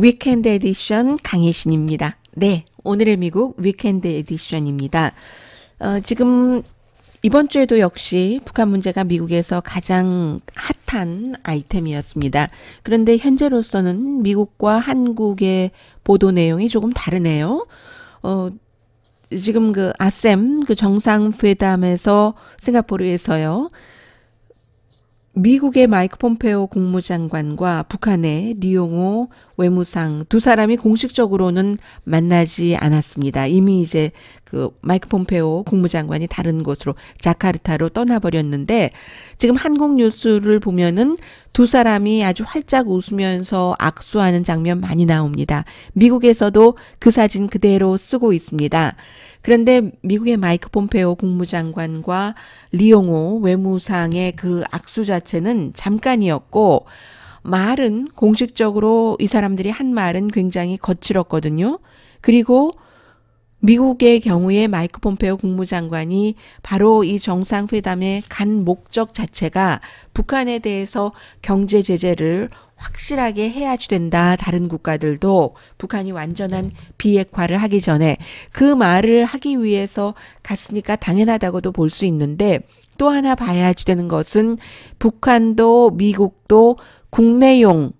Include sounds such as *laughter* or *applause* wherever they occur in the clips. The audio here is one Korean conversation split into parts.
위켄드 에디션 강혜신입니다. 네, 오늘의 미국 위켄드 에디션입니다. 어, 지금 이번 주에도 역시 북한 문제가 미국에서 가장 핫한 아이템이었습니다. 그런데 현재로서는 미국과 한국의 보도 내용이 조금 다르네요. 어, 지금 그 아셈 그 정상회담에서 싱가포르에서요. 미국의 마이크 폼페오 국무장관과 북한의 리용호 외무상 두 사람이 공식적으로는 만나지 않았습니다. 이미 이제 그 마이크 폼페오 국무장관이 다른 곳으로 자카르타로 떠나버렸는데 지금 한국 뉴스를 보면은 두 사람이 아주 활짝 웃으면서 악수하는 장면 많이 나옵니다. 미국에서도 그 사진 그대로 쓰고 있습니다. 그런데 미국의 마이크 폼페오 국무장관과 리용호 외무상의 그 악수 자체는 잠깐이었고 말은 공식적으로 이 사람들이 한 말은 굉장히 거칠었거든요. 그리고 미국의 경우에 마이크 폼페오 국무장관이 바로 이정상회담에간 목적 자체가 북한에 대해서 경제 제재를 확실하게 해야지 된다. 다른 국가들도 북한이 완전한 비핵화를 하기 전에 그 말을 하기 위해서 갔으니까 당연하다고도 볼 수 있는데 또 하나 봐야지 되는 것은 북한도 미국도 국내용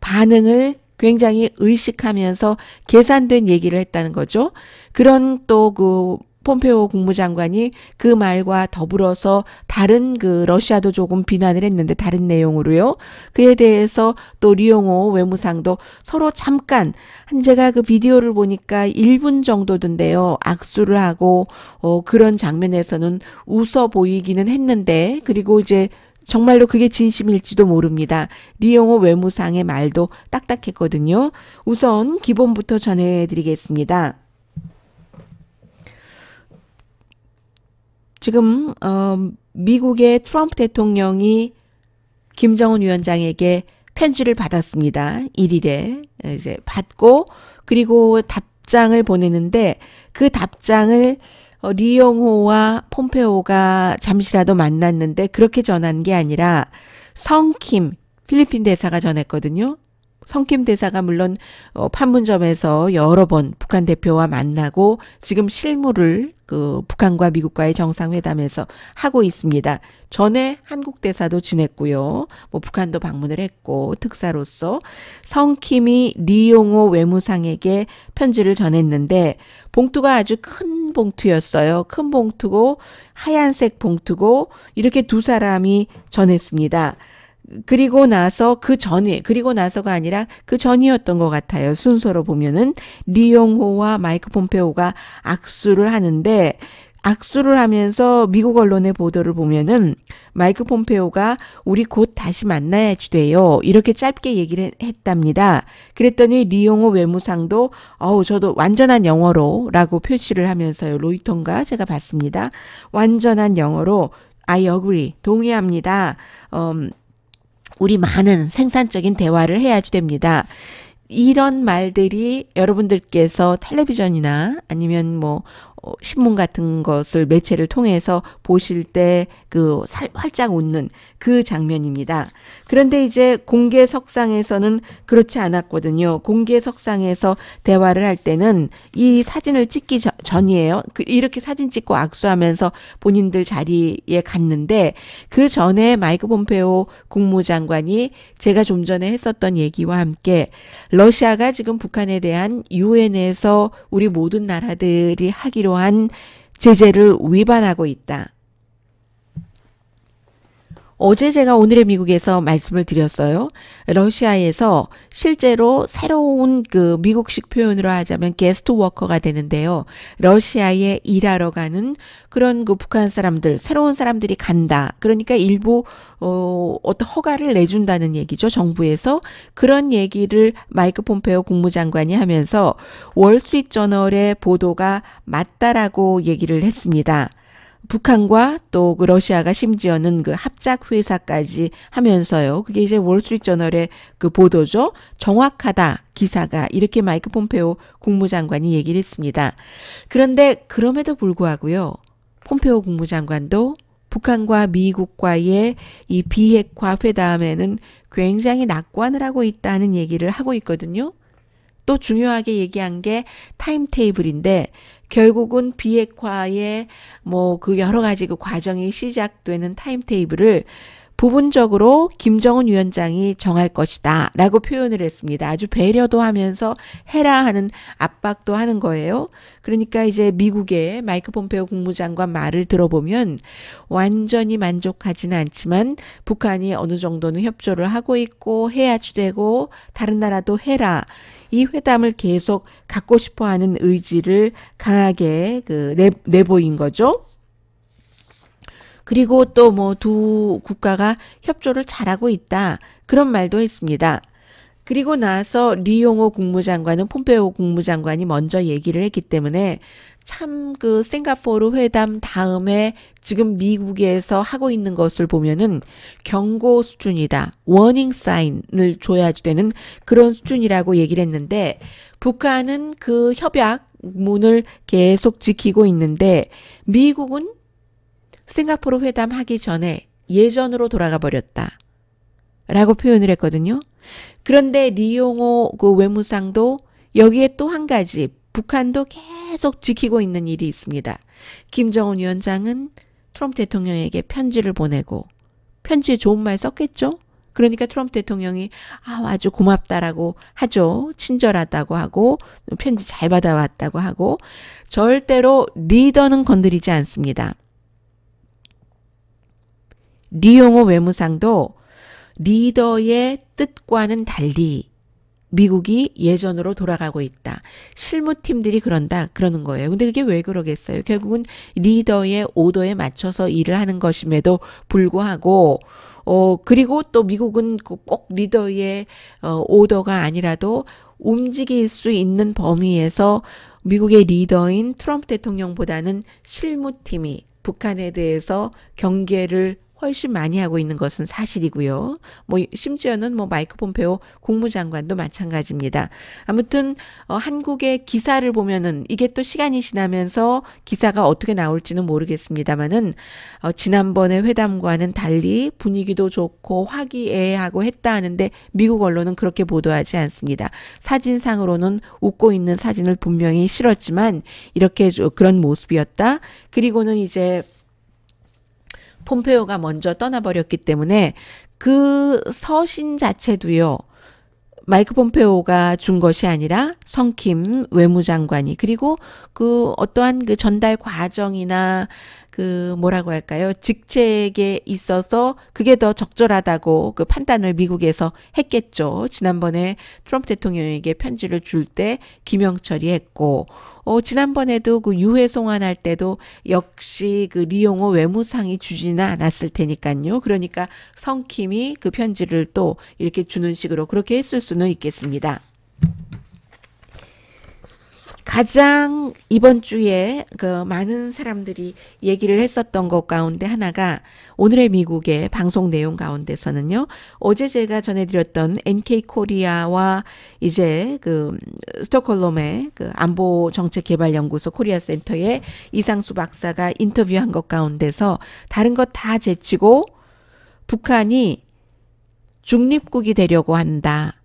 반응을 굉장히 의식하면서 계산된 얘기를 했다는 거죠. 그런 또 그 폼페오 국무장관이 그 말과 더불어서 다른 그 러시아도 조금 비난을 했는데 다른 내용으로요. 그에 대해서 또 리용호 외무상도 서로 잠깐 한제가 그 비디오를 보니까 1분 정도던데요. 악수를 하고 어 그런 장면에서는 웃어 보이기는 했는데 그리고 이제 정말로 그게 진심일지도 모릅니다. 리용호 외무상의 말도 딱딱했거든요. 우선 기본부터 전해드리겠습니다. 지금 어, 미국의 트럼프 대통령이 김정은 위원장에게 편지를 받았습니다. 1일에 예, 이제 받고 그리고 답장을 보내는데 그 답장을 어, 리용호와 폼페오가 잠시라도 만났는데 그렇게 전한 게 아니라 성킴 필리핀 대사가 전했거든요. 성킴 대사가 물론 어, 판문점에서 여러 번 북한 대표와 만나고 지금 실무를 그 북한과 미국과의 정상회담에서 하고 있습니다. 전에 한국 대사도 지냈고요. 뭐 북한도 방문을 했고 특사로서 성킴이 리용호 외무상에게 편지를 전했는데 봉투가 아주 큰 봉투였어요. 큰 봉투고 하얀색 봉투고 이렇게 두 사람이 전했습니다. 그리고 나서 그 전에 그리고 나서가 아니라 그 전이었던 것 같아요. 순서로 보면은 리용호와 마이크 폼페오가 악수를 하는데 악수를 하면서 미국 언론의 보도를 보면은 마이크 폼페오가 우리 곧 다시 만나야지 돼요. 이렇게 짧게 얘기를 했답니다. 그랬더니 리용호 외무상도 어우 저도 완전한 영어로라고 표시를 하면서요. 로이턴가 제가 봤습니다. 완전한 영어로 I agree 동의합니다. 음, 우리 많은 생산적인 대화를 해야지 됩니다. 이런 말들이 여러분들께서 텔레비전이나 아니면 뭐 어, 신문 같은 것을 매체를 통해서 보실 때그 활짝 웃는 그 장면입니다. 그런데 이제 공개 석상에서는 그렇지 않았거든요. 공개 석상에서 대화를 할 때는 이 사진을 찍기 전이에요. 그 이렇게 사진 찍고 악수하면서 본인들 자리에 갔는데 그 전에 마이크 폼페오 국무장관이 제가 좀 전에 했었던 얘기와 함께 러시아가 지금 북한에 대한 유엔에서 우리 모든 나라들이 하기로 한 제재를 위반하고 있다. 어제 제가 오늘의 미국에서 말씀을 드렸어요. 러시아에서 실제로 새로운 그 미국식 표현으로 하자면 게스트 워커가 되는데요. 러시아에 일하러 가는 그런 그 북한 사람들, 새로운 사람들이 간다. 그러니까 일부 어 어떤 허가를 내준다는 얘기죠. 정부에서 그런 얘기를 마이크 폼페오 국무장관이 하면서 월스트리트 저널의 보도가 맞다라고 얘기를 했습니다. 북한과 또 그 러시아가 심지어는 그 합작 회사까지 하면서요. 그게 이제 월스트리트저널의 그 보도죠. 정확하다 기사가 이렇게 마이크 폼페오 국무장관이 얘기를 했습니다. 그런데 그럼에도 불구하고요. 폼페오 국무장관도 북한과 미국과의 이 비핵화 회담에는 굉장히 낙관을 하고 있다는 얘기를 하고 있거든요. 또 중요하게 얘기한 게 타임 테이블인데 결국은 비핵화의 뭐 그 여러 가지 그 과정이 시작되는 타임테이블을 부분적으로 김정은 위원장이 정할 것이다 라고 표현을 했습니다. 아주 배려도 하면서 해라 하는 압박도 하는 거예요. 그러니까 이제 미국의 마이크 폼페오 국무장관 말을 들어보면 완전히 만족하지는 않지만 북한이 어느 정도는 협조를 하고 있고 해야지 되고 다른 나라도 해라. 이 회담을 계속 갖고 싶어 하는 의지를 강하게 그 내, 내보인 거죠. 그리고 또 뭐 두 국가가 협조를 잘하고 있다. 그런 말도 했습니다. 그리고 나서 리용호 국무장관은 폼페오 국무장관이 먼저 얘기를 했기 때문에 참 그 싱가포르 회담 다음에 지금 미국에서 하고 있는 것을 보면은 경고 수준이다. 워닝 사인을 줘야지 되는 그런 수준이라고 얘기를 했는데 북한은 그 협약 문을 계속 지키고 있는데 미국은 싱가포르 회담하기 전에 예전으로 돌아가 버렸다. 라고 표현을 했거든요. 그런데 리용호 그 외무상도 여기에 또 한 가지 북한도 계속 지키고 있는 일이 있습니다. 김정은 위원장은 트럼프 대통령에게 편지를 보내고 편지에 좋은 말 썼겠죠? 그러니까 트럼프 대통령이 아, 아주 고맙다라고 하죠. 친절하다고 하고 편지 잘 받아왔다고 하고 절대로 리더는 건드리지 않습니다. 리용호 외무상도 리더의 뜻과는 달리 미국이 예전으로 돌아가고 있다. 실무팀들이 그런다. 그러는 거예요. 근데 그게 왜 그러겠어요? 결국은 리더의 오더에 맞춰서 일을 하는 것임에도 불구하고, 어, 그리고 또 미국은 그 꼭 리더의 어, 오더가 아니라도 움직일 수 있는 범위에서 미국의 리더인 트럼프 대통령보다는 실무팀이 북한에 대해서 경계를 훨씬 많이 하고 있는 것은 사실이고요. 뭐 심지어는 뭐 마이크 폼페오 국무장관도 마찬가지입니다. 아무튼 어, 한국의 기사를 보면은 이게 또 시간이 지나면서 기사가 어떻게 나올지는 모르겠습니다만은 어, 지난번의 회담과는 달리 분위기도 좋고 화기애애하고 했다 하는데 미국 언론은 그렇게 보도하지 않습니다. 사진상으로는 웃고 있는 사진을 분명히 실었지만 이렇게 그런 모습이었다. 그리고는 이제 폼페오가 먼저 떠나버렸기 때문에 그 서신 자체도요. 마이크 폼페오가 준 것이 아니라 성킴 외무장관이 그리고 그 어떠한 그 전달 과정이나 그 뭐라고 할까요? 직책에 있어서 그게 더 적절하다고 그 판단을 미국에서 했겠죠. 지난번에 트럼프 대통령에게 편지를 줄 때 김영철이 했고 어, 지난번에도 그 유해 송환할 때도 역시 그 리용호 외무상이 주지는 않았을 테니까요. 그러니까 성킴이 그 편지를 또 이렇게 주는 식으로 그렇게 했을 수는 있겠습니다. 가장 이번 주에 그 많은 사람들이 얘기를 했었던 것 가운데 하나가 오늘의 미국의 방송 내용 가운데서는요. 어제 제가 전해드렸던 NK 코리아와 이제 그스톡홀롬의그 안보 정책 개발 연구소 코리아 센터의 이상수 박사가 인터뷰한 것 가운데서 다른 것 다 제치고 북한이 중립국이 되려고 한다.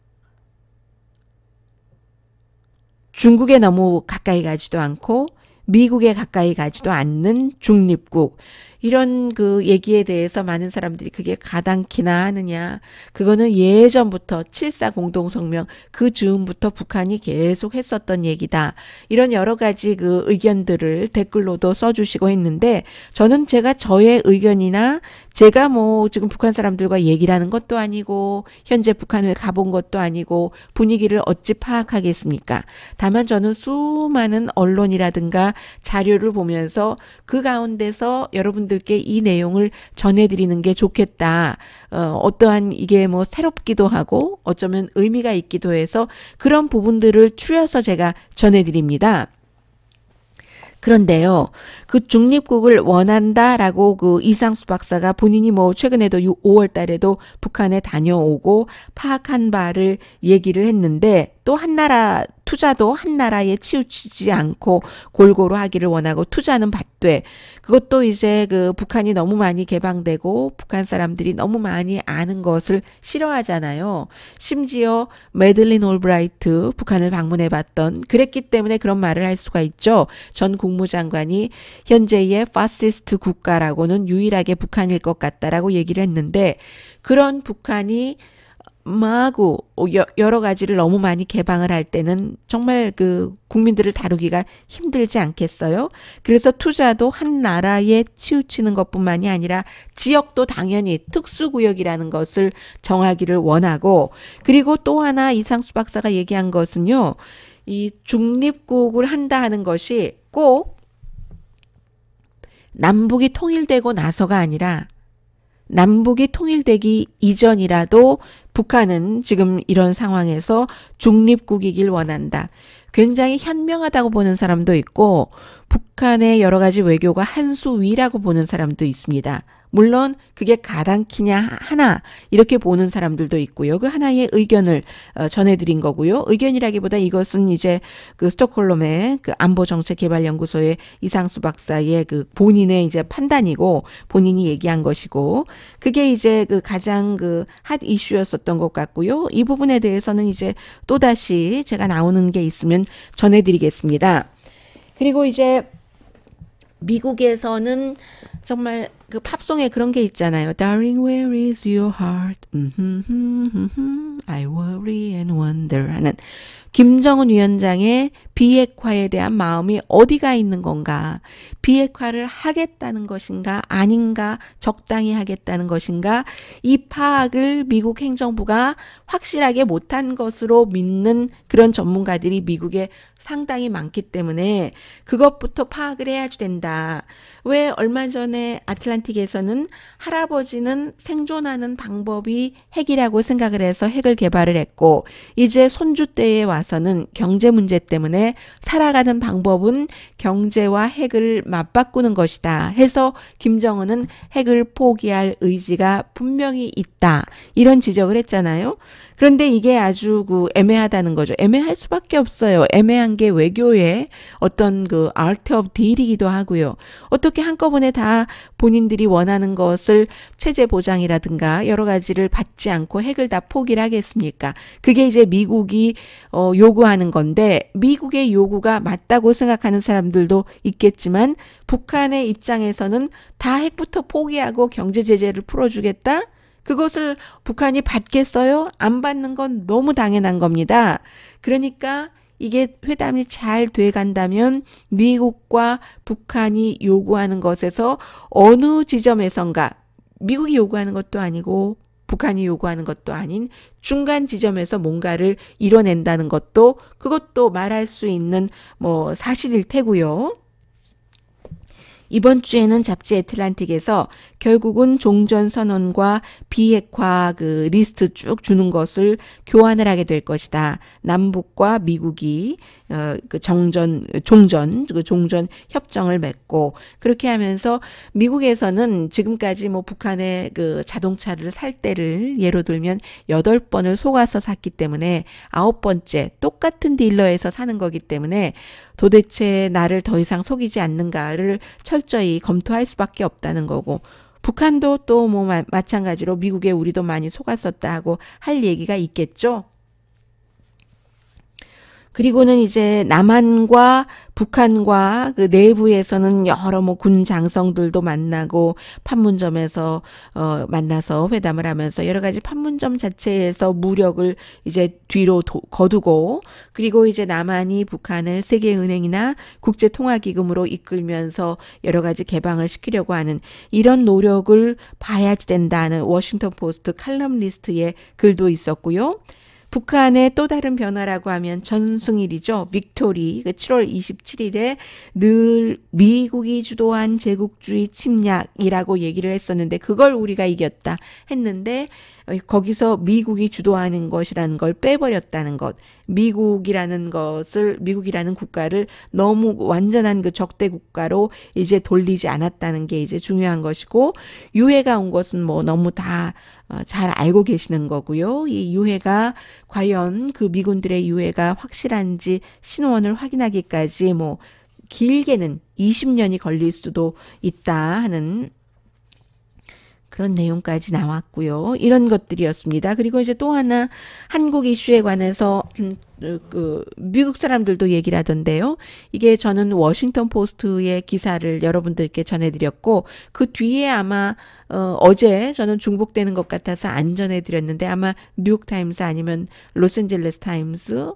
중국에 너무 가까이 가지도 않고 미국에 가까이 가지도 않는 중립국. 이런 그 얘기에 대해서 많은 사람들이 그게 가당키나 하느냐. 그거는 예전부터 7사 공동성명 그 즈음부터 북한이 계속 했었던 얘기다. 이런 여러 가지 그 의견들을 댓글로도 써주시고 했는데 저는 제가 저의 의견이나 제가 뭐 지금 북한 사람들과 얘기를 하는 것도 아니고 현재 북한을 가본 것도 아니고 분위기를 어찌 파악하겠습니까? 다만 저는 수많은 언론이라든가 자료를 보면서 그 가운데서 여러분들 여러분들께 이 내용을 전해드리는 게 좋겠다. 어, 어떠한 이게 뭐 새롭기도 하고 어쩌면 의미가 있기도 해서 그런 부분들을 추려서 제가 전해드립니다. 그런데요, 그 중립국을 원한다라고 그 이상수 박사가 본인이 뭐 최근에도 5월 달에도 북한에 다녀오고 파악한 바를 얘기를 했는데 또 한 나라 투자도 한 나라에 치우치지 않고 골고루 하기를 원하고 투자는 받되 그것도 이제 그 북한이 너무 많이 개방되고 북한 사람들이 너무 많이 아는 것을 싫어하잖아요. 심지어 메들린 올브라이트 북한을 방문해 봤던 그랬기 때문에 그런 말을 할 수가 있죠. 전 국무장관이 현재의 파시스트 국가라고는 유일하게 북한일 것 같다라고 얘기를 했는데 그런 북한이 마구 뭐 여러 가지를 너무 많이 개방을 할 때는 정말 그 국민들을 다루기가 힘들지 않겠어요? 그래서 투자도 한 나라에 치우치는 것뿐만이 아니라 지역도 당연히 특수구역이라는 것을 정하기를 원하고 그리고 또 하나 이상수 박사가 얘기한 것은요. 이 중립국을 한다 하는 것이 꼭 남북이 통일되고 나서가 아니라 남북이 통일되기 이전이라도 북한은 지금 이런 상황에서 중립국이길 원한다. 굉장히 현명하다고 보는 사람도 있고 북한의 여러 가지 외교가 한수 위라고 보는 사람도 있습니다. 물론 그게 가당키냐 하나 이렇게 보는 사람들도 있고요. 그 하나의 의견을 어, 전해드린 거고요. 의견이라기보다 이것은 이제 그 스톡홀름의 그 안보정책개발연구소의 이상수 박사의 그 본인의 이제 판단이고 본인이 얘기한 것이고 그게 이제 그 가장 그 핫 이슈였었던 것 같고요. 이 부분에 대해서는 이제 또 다시 제가 나오는 게 있으면 전해드리겠습니다. 그리고 이제 미국에서는 정말 그 팝송에 그런 게 있잖아요. Darling, where is your heart? I worry and wonder 하는 김정은 위원장의 비핵화에 대한 마음이 어디가 있는 건가? 비핵화를 하겠다는 것인가? 아닌가? 적당히 하겠다는 것인가? 이 파악을 미국 행정부가 확실하게 못한 것으로 믿는 그런 전문가들이 미국에 상당히 많기 때문에 그것부터 파악을 해야지 된다. 왜 얼마 전에 아틀란틱에서는 할아버지는 생존하는 방법이 핵이라고 생각을 해서 핵을 개발을 했고, 이제 손주 때에 와서 나서는 경제 문제 때문에 살아가는 방법은 경제와 핵을 맞바꾸는 것이다. 해서 김정은은 핵을 포기할 의지가 분명히 있다. 이런 지적을 했잖아요. 그런데 이게 아주 그 애매하다는 거죠. 애매할 수밖에 없어요. 애매한 게 외교의 어떤 그 아트 오브 딜이기도 하고요. 어떻게 한꺼번에 다 본인들이 원하는 것을 체제 보장이라든가 여러 가지를 받지 않고 핵을 다 포기를 하겠습니까? 그게 이제 미국이 어 요구하는 건데 미국의 요구가 맞다고 생각하는 사람들도 있겠지만 북한의 입장에서는 다 핵부터 포기하고 경제 제재를 풀어주겠다. 그것을 북한이 받겠어요? 안 받는 건 너무 당연한 겁니다. 그러니까 이게 회담이 잘 돼 간다면 미국과 북한이 요구하는 것에서 어느 지점에선가 미국이 요구하는 것도 아니고 북한이 요구하는 것도 아닌 중간 지점에서 뭔가를 이뤄낸다는 것도 그것도 말할 수 있는 뭐 사실일 테고요. 이번 주에는 잡지 애틀란틱에서 결국은 종전 선언과 비핵화 그 리스트 쭉 주는 것을 교환을 하게 될 것이다. 남북과 미국이 어, 그 정전 종전 그 종전 협정을 맺고 그렇게 하면서 미국에서는 지금까지 뭐 북한의 그 자동차를 살 때를 예로 들면 여덟 번을 속아서 샀기 때문에 아홉 번째 똑같은 딜러에서 사는 거기 때문에 도대체 나를 더 이상 속이지 않는가를 철저히 검토할 수밖에 없다는 거고 북한도 또 뭐 마찬가지로 미국에 우리도 많이 속았었다 하고 할 얘기가 있겠죠. 그리고는 이제 남한과 북한과 그 내부에서는 여러 뭐 군 장성들도 만나고 판문점에서 어 만나서 회담을 하면서 여러 가지 판문점 자체에서 무력을 이제 뒤로 도, 거두고 그리고 이제 남한이 북한을 세계 은행이나 국제 통화 기금으로 이끌면서 여러 가지 개방을 시키려고 하는 이런 노력을 봐야지 된다는 워싱턴 포스트 칼럼리스트의 글도 있었고요. 북한의 또 다른 변화라고 하면 전승일이죠. 빅토리. 7월 그 27일에 늘 미국이 주도한 제국주의 침략이라고 얘기를 했었는데 그걸 우리가 이겼다 했는데 어, 거기서 미국이 주도하는 것이라는 걸 빼버렸다는 것, 미국이라는 것을 미국이라는 국가를 너무 완전한 그 적대 국가로 이제 돌리지 않았다는 게 이제 중요한 것이고 유해가 온 것은 뭐 너무 다잘 어, 알고 계시는 거고요. 이 유해가 과연 그 미군들의 유해가 확실한지 신원을 확인하기까지 뭐 길게는 20년이 걸릴 수도 있다 하는 그런 내용까지 나왔고요. 이런 것들이었습니다. 그리고 이제 또 하나 한국 이슈에 관해서 음, 그, 그 미국 사람들도 얘기를 하던데요. 이게 저는 워싱턴 포스트의 기사를 여러분들께 전해드렸고 그 뒤에 아마 어, 어제 저는 중복되는 것 같아서 안 전해드렸는데 아마 뉴욕 타임스 아니면 로스앤젤레스 타임스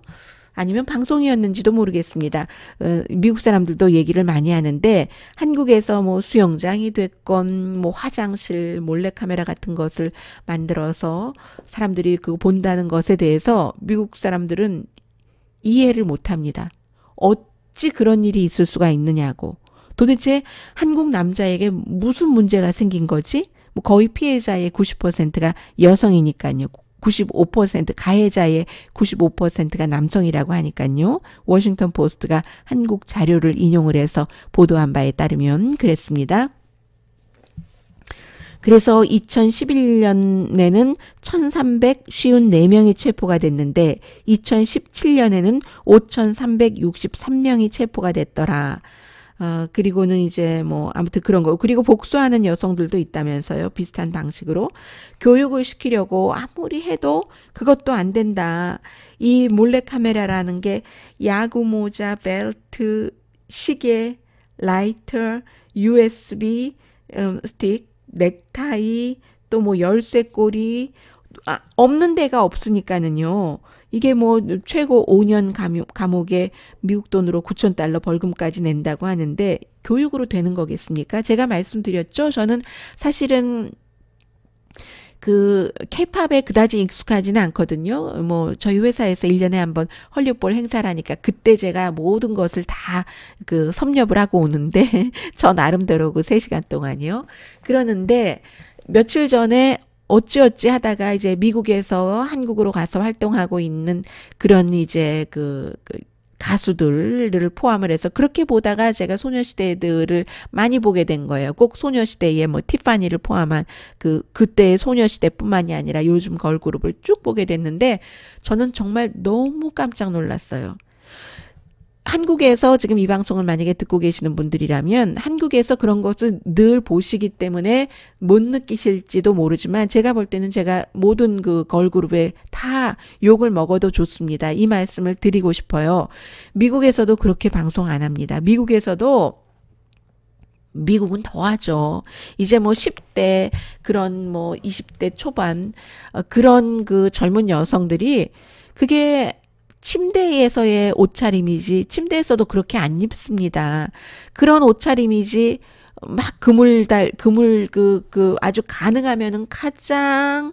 아니면 방송이었는지도 모르겠습니다. 어, 미국 사람들도 얘기를 많이 하는데 한국에서 뭐 수영장이 됐건 뭐 화장실 몰래 카메라 같은 것을 만들어서 사람들이 그거 본다는 것에 대해서 미국 사람들은 이해를 못 합니다. 어찌 그런 일이 있을 수가 있느냐고. 도대체 한국 남자에게 무슨 문제가 생긴 거지? 뭐 거의 피해자의 90%가 여성이니까요. 95% 가해자의 95%가 남성이라고 하니깐요 워싱턴 포스트가 한국 자료를 인용을 해서 보도한 바에 따르면 그랬습니다. 그래서 2011년에는 1,354명이 체포가 됐는데 2017년에는 5,363명이 체포가 됐더라. 어, 그리고는 이제 뭐 아무튼 그런 거. 그리고 복수하는 여성들도 있다면서요. 비슷한 방식으로 교육을 시키려고 아무리 해도 그것도 안 된다. 이 몰래 카메라라는 게 야구 모자, 벨트, 시계, 라이터, USB 음, 스틱, 넥타이, 또 뭐 열쇠고리 아, 없는 데가 없으니까는요. 이게 뭐 최고 5년 감옥, 에 미국 돈으로 9천 달러 벌금까지 낸다고 하는데 교육으로 되는 거겠습니까? 제가 말씀드렸죠. 저는 사실은 그 케이팝에 그다지 익숙하지는 않거든요. 뭐 저희 회사에서 1년에 한번 헐리우드볼 행사라니까 그때 제가 모든 것을 다 그 섭렵을 하고 오는데 *laughs* 저 나름대로 그 3시간 동안이요. 그러는데 며칠 전에 어찌어찌 하다가 이제 미국에서 한국으로 가서 활동하고 있는 그런 이제 그, 그 가수들을 포함을 해서 그렇게 보다가 제가 소녀시대들을 많이 보게 된 거예요. 꼭 소녀시대의 뭐 티파니를 포함한 그 그때의 소녀시대뿐만이 아니라 요즘 걸그룹을 쭉 보게 됐는데 저는 정말 너무 깜짝 놀랐어요. 한국에서 지금 이 방송을 만약에 듣고 계시는 분들이라면 한국에서 그런 것을 늘 보시기 때문에 못 느끼실지도 모르지만 제가 볼 때는 제가 모든 그 걸그룹에 다 욕을 먹어도 좋습니다. 이 말씀을 드리고 싶어요. 미국에서도 그렇게 방송 안 합니다. 미국에서도 미국은 더하죠. 이제 뭐 10대 그런 뭐 20대 초반 어, 그런 그 젊은 여성들이 그게 침대에서의 옷차림이지 침대에서도 그렇게 안 입습니다. 그런 옷차림이지 막 그물달 그물 그그 그 아주 가능하면은 가장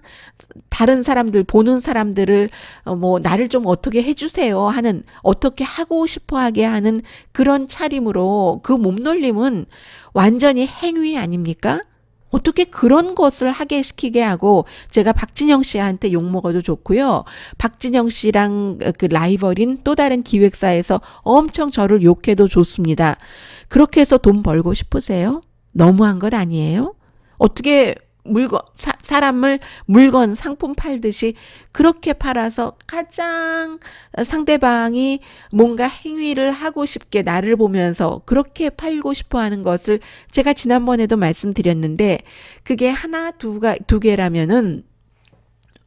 다른 사람들 보는 사람들을 어, 뭐 나를 좀 어떻게 해주세요 하는 어떻게 하고 싶어하게 하는 그런 차림으로 그 몸놀림은 완전히 행위 아닙니까? 어떻게 그런 것을 하게 시키게 하고 제가 박진영 씨한테 욕 먹어도 좋고요. 박진영 씨랑 그 라이벌인 또 다른 기획사에서 엄청 저를 욕해도 좋습니다. 그렇게 해서 돈 벌고 싶으세요? 너무한 것 아니에요? 어떻게 물건 사, 사 람을 물건 상품 팔듯이 그렇게 팔아서 가장 상대방이 뭔가 행위를 하고 싶게 나를 보면서 그렇게 팔고 싶어 하는 것을 제가 지난번에도 말씀드렸는데 그게 하나 두가 두 개라면은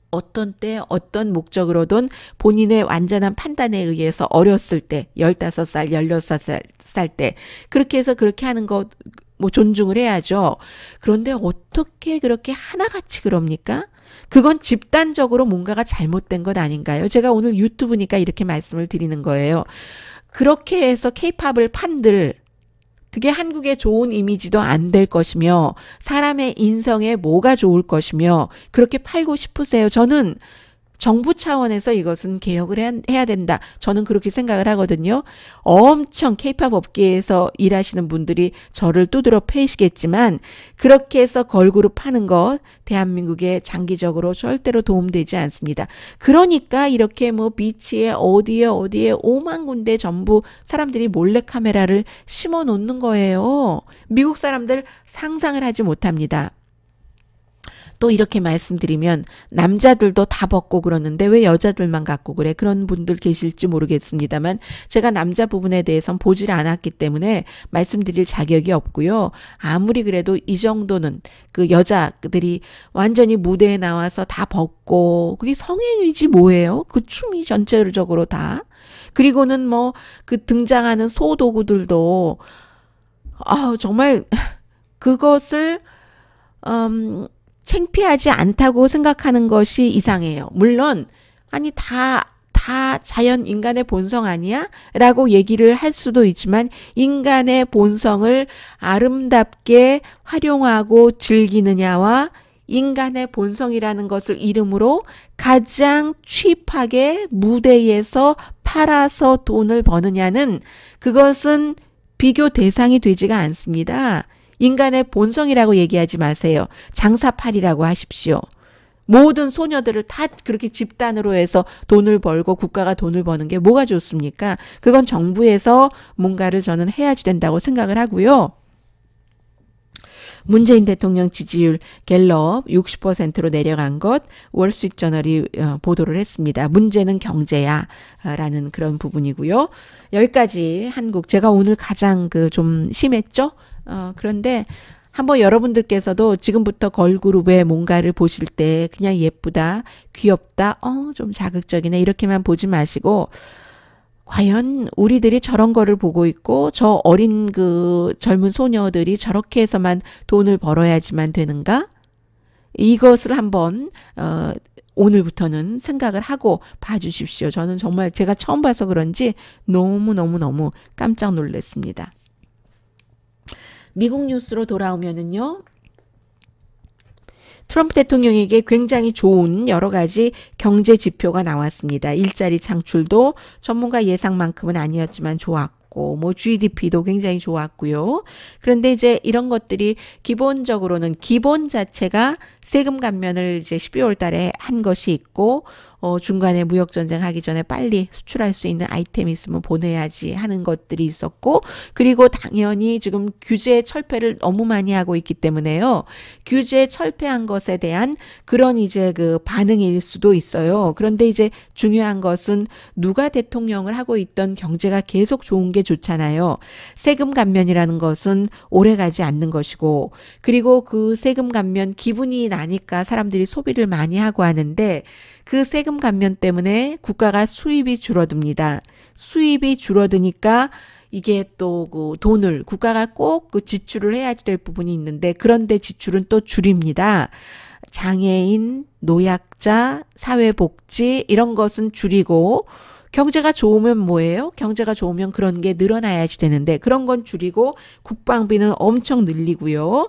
어떤 때 어떤 목적으로든 본인의 완전한 판단에 의해서 어렸을 때 열다섯 살 열여섯 살때 그렇게 해서 그렇게 하는 것뭐 존중을 해야죠. 그런데 어떻게 그렇게 하나같이 그럽니까? 그건 집단적으로 뭔가가 잘못된 것 아닌가요? 제가 오늘 유튜브니까 이렇게 말씀을 드리는 거예요. 그렇게 해서 케이팝을 판들 그게 한국에 좋은 이미지도 안 될 것이며 사람의 인성에 뭐가 좋을 것이며 그렇게 팔고 싶으세요. 저는 정부 차원에서 이것은 개혁을 해야 된다. 저는 그렇게 생각을 하거든요. 엄청 케이팝 업계에서 일하시는 분들이 저를 두드러 패시겠지만 그렇게 해서 걸그룹 하는 것 대한민국에 장기적으로 절대로 도움되지 않습니다. 그러니까 이렇게 뭐 비치에 어디에 어디에 오만 군데 전부 사람들이 몰래 카메라를 심어 놓는 거예요. 미국 사람들 상상을 하지 못합니다. 또 이렇게 말씀드리면 남자들도 다 벗고 그러는데 왜 여자들만 갖고 그래? 그런 분들 계실지 모르겠습니다만 제가 남자 부분에 대해선 보질 않았기 때문에 말씀드릴 자격이 없고요. 아무리 그래도 이 정도는 그 여자들이 완전히 무대에 나와서 다 벗고 그게 성행위지 뭐예요? 그 춤이 전체적으로 다 그리고는 뭐 그 등장하는 소도구들도 아 정말 *laughs* 그것을 음 챙피하지 않다고 생각하는 것이 이상해요. 물론 아니 다 다 자연 인간의 본성 아니야? 라고 얘기를 할 수도 있지만 인간의 본성을 아름답게 활용하고 즐기느냐와 인간의 본성이라는 것을 이름으로 가장 취하게 무대에서 팔아서 돈을 버느냐는 그것은 비교 대상이 되지가 않습니다. 인간의 본성이라고 얘기하지 마세요. 장사팔이라고 하십시오. 모든 소녀들을 다 그렇게 집단으로 해서 돈을 벌고 국가가 돈을 버는 게 뭐가 좋습니까? 그건 정부에서 뭔가를 저는 해야지 된다고 생각을 하고요. 문재인 대통령 지지율 갤럽 60%로 내려간 것 월스트리트저널이 어, 보도를 했습니다. 문제는 경제야라는 어, 그런 부분이고요. 여기까지 한국 제가 오늘 가장 그 좀 심했죠? 어, 그런데 한번 여러분들께서도 지금부터 걸그룹의 뭔가를 보실 때 그냥 예쁘다, 귀엽다, 어, 좀 자극적이네, 이렇게만 보지 마시고, 과연 우리들이 저런 거를 보고 있고 저 어린 그 젊은 소녀들이 저렇게 해서만 돈을 벌어야지만 되는가? 이것을 한번 어 오늘부터는 생각을 하고 봐주십시오. 저는 정말 제가 처음 봐서 그런지 너무너무너무 깜짝 놀랐습니다. 미국 뉴스로 돌아오면은요. 트럼프 대통령에게 굉장히 좋은 여러 가지 경제 지표가 나왔습니다. 일자리 창출도 전문가 예상만큼은 아니었지만 좋았고, 뭐 GDP도 굉장히 좋았고요. 그런데 이제 이런 것들이 기본적으로는 기본 자체가 세금 감면을 이제 12월 달에 한 것이 있고 어 중간에 무역 전쟁 하기 전에 빨리 수출할 수 있는 아이템이 있으면 보내야지 하는 것들이 있었고 그리고 당연히 지금 규제 철폐를 너무 많이 하고 있기 때문에요. 규제 철폐한 것에 대한 그런 이제 그 반응일 수도 있어요. 그런데 이제 중요한 것은 누가 대통령을 하고 있던 경제가 계속 좋은 게 좋잖아요. 세금 감면이라는 것은 오래 가지 않는 것이고 그리고 그 세금 감면 기분이 나 나니까 사람들이 소비를 많이 하고 하는데 그 세금 감면 때문에 국가가 수입이 줄어듭니다. 수입이 줄어드니까 이게 또 그 돈을 국가가 꼭 그 지출을 해야지 될 부분이 있는데 그런데 지출은 또 줄입니다. 장애인, 노약자, 사회복지 이런 것은 줄이고 경제가 좋으면 뭐예요? 경제가 좋으면 그런 게 늘어나야지 되는데 그런 건 줄이고 국방비는 엄청 늘리고요.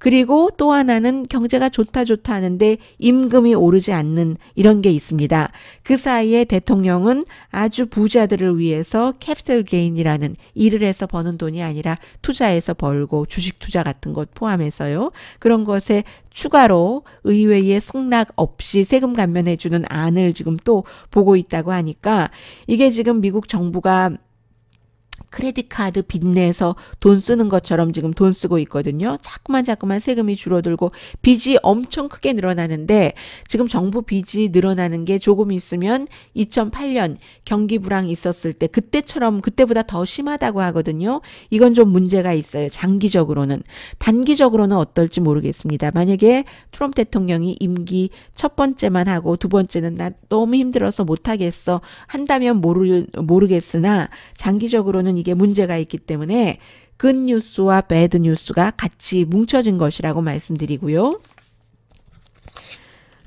그리고 또 하나는 경제가 좋다 좋다 하는데 임금이 오르지 않는 이런 게 있습니다. 그 사이에 대통령은 아주 부자들을 위해서 캡슐 게인이라는 일을 해서 버는 돈이 아니라 투자해서 벌고 주식 투자 같은 것 포함해서요. 그런 것에 추가로 의회의 승낙 없이 세금 감면해주는 안을 지금 또 보고 있다고 하니까 이게 지금 미국 정부가 크레딧 카드 빚내서 돈 쓰는 것처럼 지금 돈 쓰고 있거든요. 자꾸만 자꾸만 세금이 줄어들고 빚이 엄청 크게 늘어나는데 지금 정부 빚이 늘어나는 게 조금 있으면 2008년 경기 불황 있었을 때 그때처럼 그때보다 더 심하다고 하거든요. 이건 좀 문제가 있어요. 장기적으로는 단기적으로는 어떨지 모르겠습니다. 만약에 트럼프 대통령이 임기 첫 번째만 하고 두 번째는 나 너무 힘들어서 못 하겠어 한다면 모를 모르겠으나 장기적으로는 이게 문제가 있기 때문에 g 뉴스와 b a 뉴스가 같이 뭉쳐진 것이라고 말씀드리고요.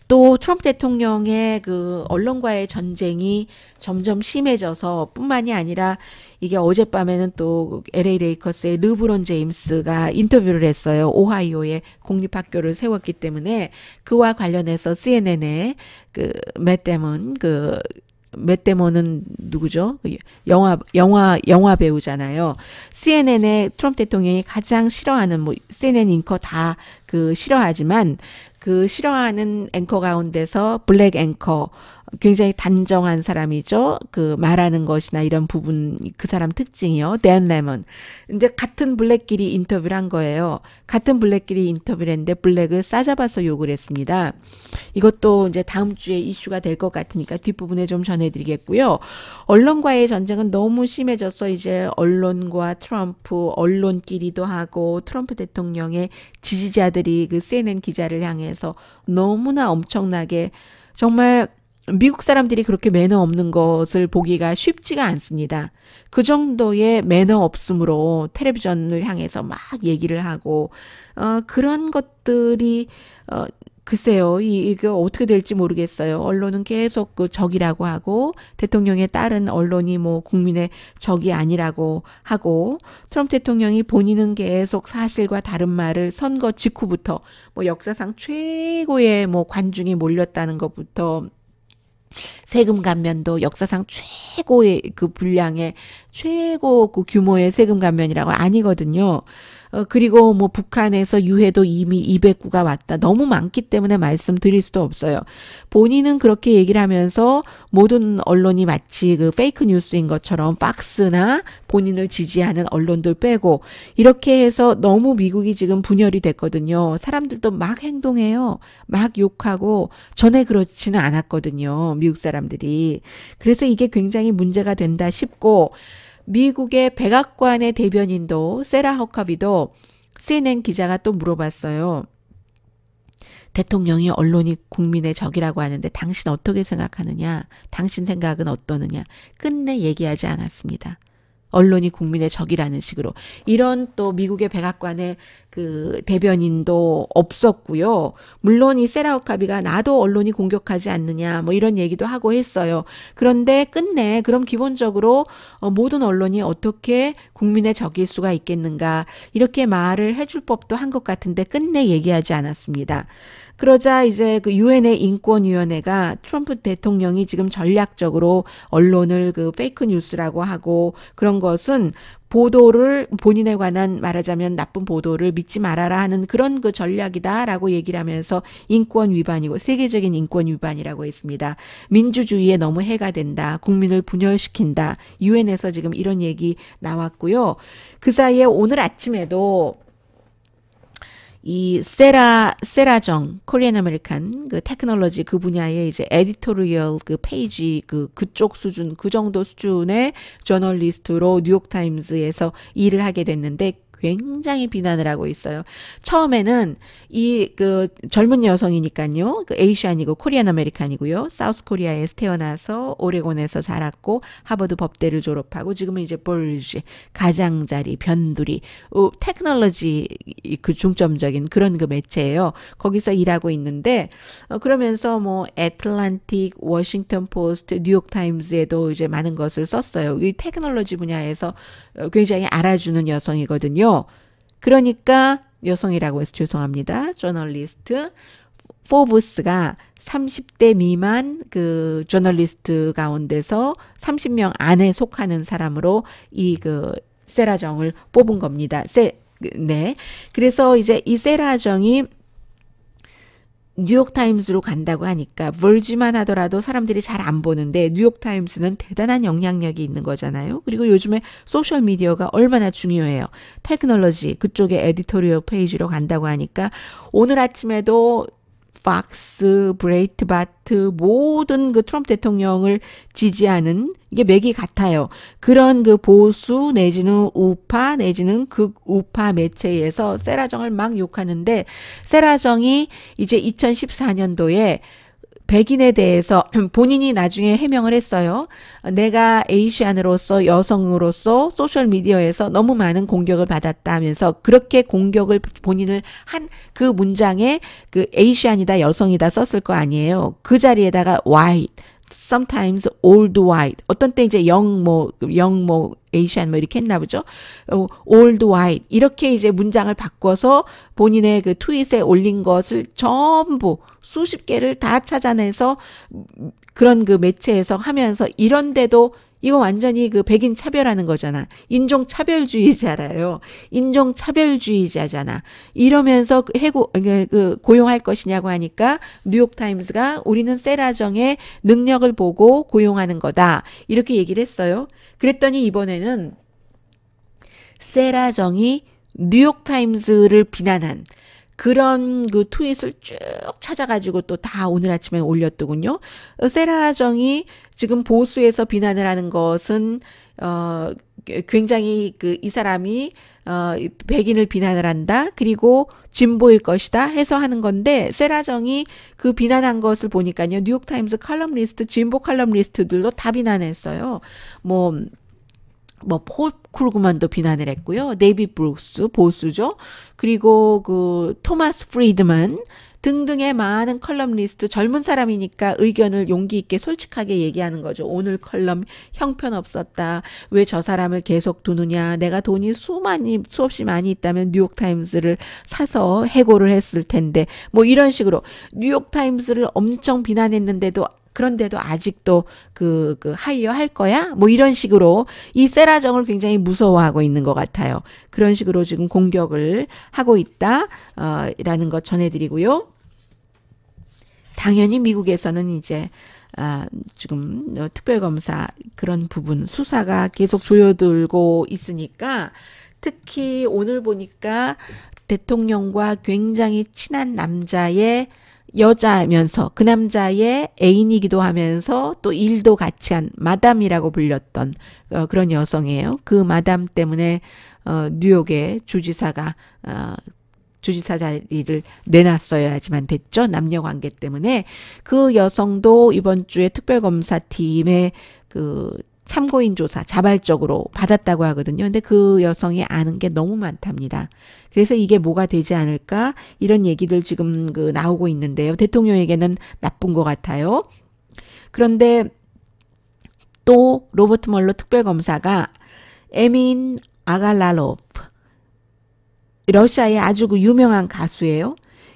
또 트럼프 대통령의 그 언론과의 전쟁이 점점 심해져서 뿐만이 아니라 이게 어젯밤에는 또 LA 레이커스의 르브론 제임스가 인터뷰를 했어요. 오하이오에 공립학교를 세웠기 때문에 그와 관련해서 CNN의 그맷 데몬 그 맷데모은 누구죠? 영화 영화 영화 배우잖아요. CNN의 트럼프 대통령이 가장 싫어하는 뭐 CNN 앵커 다 그 싫어하지만 그 싫어하는 앵커 가운데서 블랙 앵커 굉장히 단정한 사람이죠. 그 말하는 것이나 이런 부분 그 사람 특징이요. 댄 레몬. 이제 같은 블랙끼리 인터뷰를 한 거예요. 같은 블랙끼리 인터뷰를 했는데 블랙을 싸잡아서 욕을 했습니다. 이것도 이제 다음 주에 이슈가 될 것 같으니까 뒷부분에 좀 전해드리겠고요. 언론과의 전쟁은 너무 심해져서 이제 언론과 트럼프 언론끼리도 하고 트럼프 대통령의 지지자들이 그 CNN 기자를 향해서 너무나 엄청나게 정말 미국 사람들이 그렇게 매너 없는 것을 보기가 쉽지가 않습니다. 그 정도의 매너 없음으로 텔레비전을 향해서 막 얘기를 하고 어 그런 것들이 어 글쎄요, 이, 이거 어떻게 될지 모르겠어요. 언론은 계속 그 적이라고 하고, 대통령의 딸은 언론이 뭐 국민의 적이 아니라고 하고, 트럼프 대통령이 본인은 계속 사실과 다른 말을 선거 직후부터, 뭐 역사상 최고의 뭐 관중이 몰렸다는 것부터 세금 감면도 역사상 최고의 그 분량의 최고 그 규모의 세금 감면이라고 아니거든요. 어, 그리고 뭐 북한에서 유해도 이미 200구가 왔다. 너무 많기 때문에 말씀드릴 수도 없어요. 본인은 그렇게 얘기를 하면서 모든 언론이 마치 그 페이크 뉴스인 것처럼 박스나 본인을 지지하는 언론들 빼고 이렇게 해서 너무 미국이 지금 분열이 됐거든요. 사람들도 막 행동해요. 막 욕하고 전에 그렇지는 않았거든요. 미국 사람들이. 그래서 이게 굉장히 문제가 된다 싶고 미국의 백악관의 대변인도 세라 허카비도 CNN 기자가 또 물어봤어요. 대통령이 언론이 국민의 적이라고 하는데 당신 어떻게 생각하느냐? 당신 생각은 어떠느냐? 끝내 얘기하지 않았습니다. 언론이 국민의 적이라는 식으로 이런 또 미국의 백악관의 그 대변인도 없었고요. 물론 이 세라우카비가 나도 언론이 공격하지 않느냐 뭐 이런 얘기도 하고 했어요. 그런데 끝내 그럼 기본적으로 어 모든 언론이 어떻게 국민의 적일 수가 있겠는가 이렇게 말을 해줄 법도 한 것 같은데 끝내 얘기하지 않았습니다. 그러자 이제 그 유엔의 인권위원회가 트럼프 대통령이 지금 전략적으로 언론을 그 페이크 뉴스라고 하고 그런 것은 보도를 본인에 관한 말하자면 나쁜 보도를 믿지 말아라 하는 그런 그 전략이다라고 얘기를 하면서 인권 위반이고 세계적인 인권 위반이라고 했습니다. 민주주의에 너무 해가 된다. 국민을 분열시킨다. 유엔에서 지금 이런 얘기 나왔고요. 그 사이에 오늘 아침에도 이 세라 세라정 코리안 아메리칸 그 테크놀로지 그 분야의 이제 에디토리얼 그 페이지 그 그쪽 수준 그 정도 수준의 저널리스트로 뉴욕 타임즈에서 일을 하게 됐는데 굉장히 비난을 하고 있어요. 처음에는 이 그 젊은 여성이니까요. 그 에이시안이고 코리안 아메리칸이고요. 사우스 코리아에서 태어나서 오레곤에서 자랐고 하버드 법대를 졸업하고 지금은 이제 볼지 가장자리 변두리 어, 테크놀로지 그 중점적인 그런 그 매체예요. 거기서 일하고 있는데 어, 그러면서 뭐 애틀란틱, 워싱턴 포스트, 뉴욕 타임즈에도 이제 많은 것을 썼어요. 이 테크놀로지 분야에서 어, 굉장히 알아주는 여성이거든요. 그러니까 여성이라고 해서 죄송합니다. 저널리스트 포브스가 30대 미만 그 저널리스트 가운데서 30명 안에 속하는 사람으로 이 그 세라정을 뽑은 겁니다. 세, 네. 그래서 이제 이 세라정이 뉴욕타임스로 간다고 하니까 멀지만 하더라도 사람들이 잘 안 보는데 뉴욕타임스는 대단한 영향력이 있는 거잖아요. 그리고 요즘에 소셜미디어가 얼마나 중요해요. 테크놀로지 그쪽에 에디토리얼 페이지로 간다고 하니까 오늘 아침에도 팍스, 브레이트바트 모든 그 트럼프 대통령을 지지하는 이게 맥이 같아요. 그런 그 보수 내지는 우파 내지는 극우파 매체에서 세라정을 막 욕하는데 세라정이 이제 2014년도에 백인에 대해서 *clears throat* 본인이 나중에 해명을 했어요. 내가 에이시안으로서 여성으로서 소셜 미디어에서 너무 많은 공격을 받았다면서 그렇게 공격을 본인을 한 그 문장에 그 에이시안이다 여성이다 썼을 거 아니에요. 그 자리에다가 white sometimes old white. 어떤 때 이제 영 뭐, 영 뭐, 에이 i a 뭐 이렇게 했나 보죠. 어, old white. 이렇게 이제 문장을 바꿔서 본인의 그 트윗에 올린 것을 전부 수십 개를 다 찾아내서 음, 그런 그 매체에서 하면서 이런데도 이거 완전히 그 백인 차별하는 거잖아. 인종 차별주의자라요. 인종 차별주의자잖아. 이러면서 그 해고 그 고용할 것이냐고 하니까 뉴욕 타임스가 우리는 세라정의 능력을 보고 고용하는 거다. 이렇게 얘기를 했어요. 그랬더니 이번에는 세라정이 뉴욕 타임스를 비난한 그런 그 트윗을 쭉 찾아가지고 또 다 오늘 아침에 올렸더군요. 어, 세라 정이 지금 보수에서 비난을 하는 것은 어 굉장히 그 이 사람이 어 백인을 비난을 한다. 그리고 진보일 것이다 해서 하는 건데 세라정이 그 비난한 것을 보니까요. 뉴욕타임스 칼럼리스트 진보 칼럼리스트들도 다 비난했어요. 뭐 뭐폴쿨루그만도 비난을 했고요. 네이비 브룩스 보수죠. 그리고 그 토마스 프리드먼 등등의 많은 컬럼리스트 젊은 사람이니까 의견을 용기 있게 솔직하게 얘기하는 거죠. 오늘 컬럼 형편없었다. 왜 저 사람을 계속 두느냐. 내가 돈이 수많이 수없이 많이 있다면 뉴욕 타임스를 사서 해고를 했을 텐데 뭐 이런 식으로 뉴욕 타임스를 엄청 비난했는데도 그런데도 아직도 그, 그 하이어 할 거야? 뭐 이런 식으로 이 세라정을 굉장히 무서워하고 있는 것 같아요. 그런 식으로 지금 공격을 하고 있다, 어, 라는 것 전해드리고요. 당연히 미국에서는 이제 아, 지금 특별검사 그런 부분 수사가 계속 조여들고 있으니까 특히 오늘 보니까 대통령과 굉장히 친한 남자의 여자면서 그 남자의 애인이기도 하면서 또 일도 같이 한 마담이라고 불렸던 어, 그런 여성이에요. 그 마담 때문에 어, 뉴욕의 주지사가 어, 주지사 자리를 내놨어야지만 됐죠. 남녀 관계 때문에 그 여성도 이번 주에 특별검사팀의 그 참고인 조사 자발적으로 받았다고 하거든요. 근데 그 여성이 아는 게 너무 많답니다. 그래서 이게 뭐가 되지 않을까? 이런 얘기들 지금 그 나오고 있는데요. 대통령에게는 나쁜 것 같아요. 그런데 또 로버트 멀로 특별검사가 에민 아갈라로프 러시아의 아주 그 유명한 가수예요.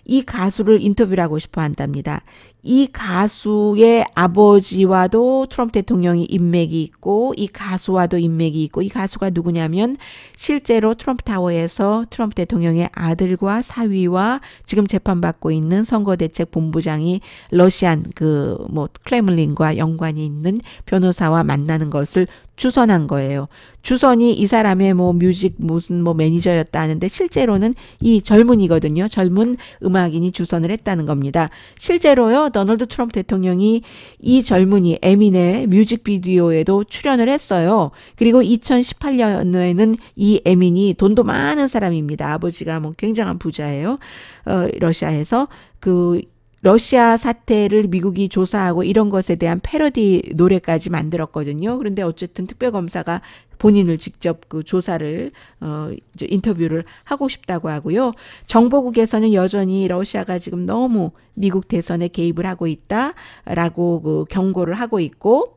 이 가수를 인터뷰를 하고 싶어 한답니다. 이 가수의 아버지와도 트럼프 대통령이 인맥이 있고 이 가수와도 인맥이 있고 이 가수가 누구냐면 실제로 트럼프 타워에서 트럼프 대통령의 아들과 사위와 지금 재판받고 있는 선거대책 본부장이 러시안 그 뭐 클레물린과 연관이 있는 변호사와 만나는 것을 주선한 거예요. 주선이 이 사람의 뭐 뮤직 무슨 뭐 매니저였다 하는데 실제로는 이 젊은이거든요. 젊은 음악인이 주선을 했다는 겁니다. 실제로요. 도널드 트럼프 대통령이 이 젊은이 에민의 뮤직비디오에도 출연을 했어요. 그리고 2018년에는 이 에민이 돈도 많은 사람입니다. 아버지가 뭐 굉장한 부자예요. 어, 러시아에서 그 러시아 사태를 미국이 조사하고 이런 것에 대한 패러디 노래까지 만들었거든요. 그런데 어쨌든 특별검사가 본인을 직접 그 조사를 어 인터뷰를 하고 싶다고 하고요. 정보국에서는 여전히 러시아가 지금 너무 미국 대선에 개입을 하고 있다라고 그 경고를 하고 있고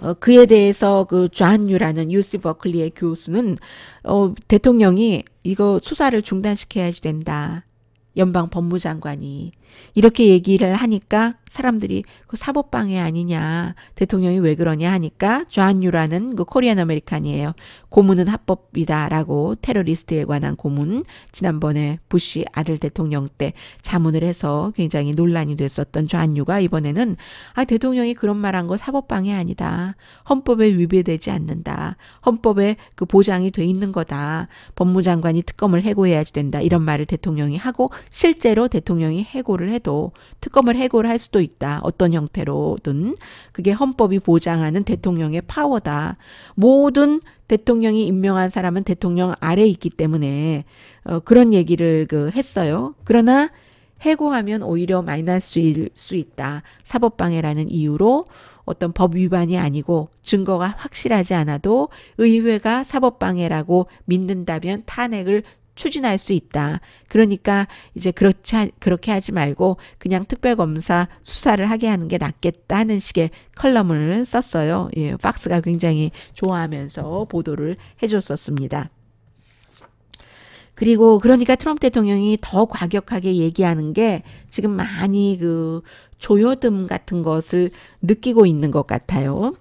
어, 그에 대해서 그 좌한유라는 유스 버클리의 교수는 어, 대통령이 이거 수사를 중단시켜야지 된다. 연방 법무장관이 이렇게 얘기를 하니까 사람들이 그 사법방해 아니냐 대통령이 왜 그러냐 하니까 주한유라는그 코리안 아메리칸이에요. 고문은 합법이다라고 테러리스트에 관한 고문 지난번에 부시 아들 대통령 때 자문을 해서 굉장히 논란이 됐었던 주한유가 이번에는 아 대통령이 그런 말한 거 사법방해 아니다 헌법에 위배되지 않는다 헌법에 그 보장이 돼 있는 거다 법무장관이 특검을 해고해야 지 된다 이런 말을 대통령이 하고 실제로 대통령이 해고를 해고를 해도 특검을 해고를 할 수도 있다. 어떤 형태로든 그게 헌법이 보장하는 대통령의 파워다. 모든 대통령이 임명한 사람은 대통령 아래 있기 때문에 어, 그런 얘기를 그 했어요. 그러나 해고하면 오히려 마이너스일 수 있다. 사법방해라는 이유로 어떤 법 위반이 아니고 증거가 확실하지 않아도 의회가 사법방해라고 믿는다면 탄핵을 추진할 수 있다. 그러니까 이제 그렇지 그렇게 하지 말고 그냥 특별검사 수사를 하게 하는 게 낫겠다는 식의 컬럼을 썼어요. 예, 박스가 굉장히 좋아하면서 보도를 해줬었습니다. 그리고 그러니까 트럼프 대통령이 더 과격하게 얘기하는 게 지금 많이 그 조여듦 같은 것을 느끼고 있는 것 같아요.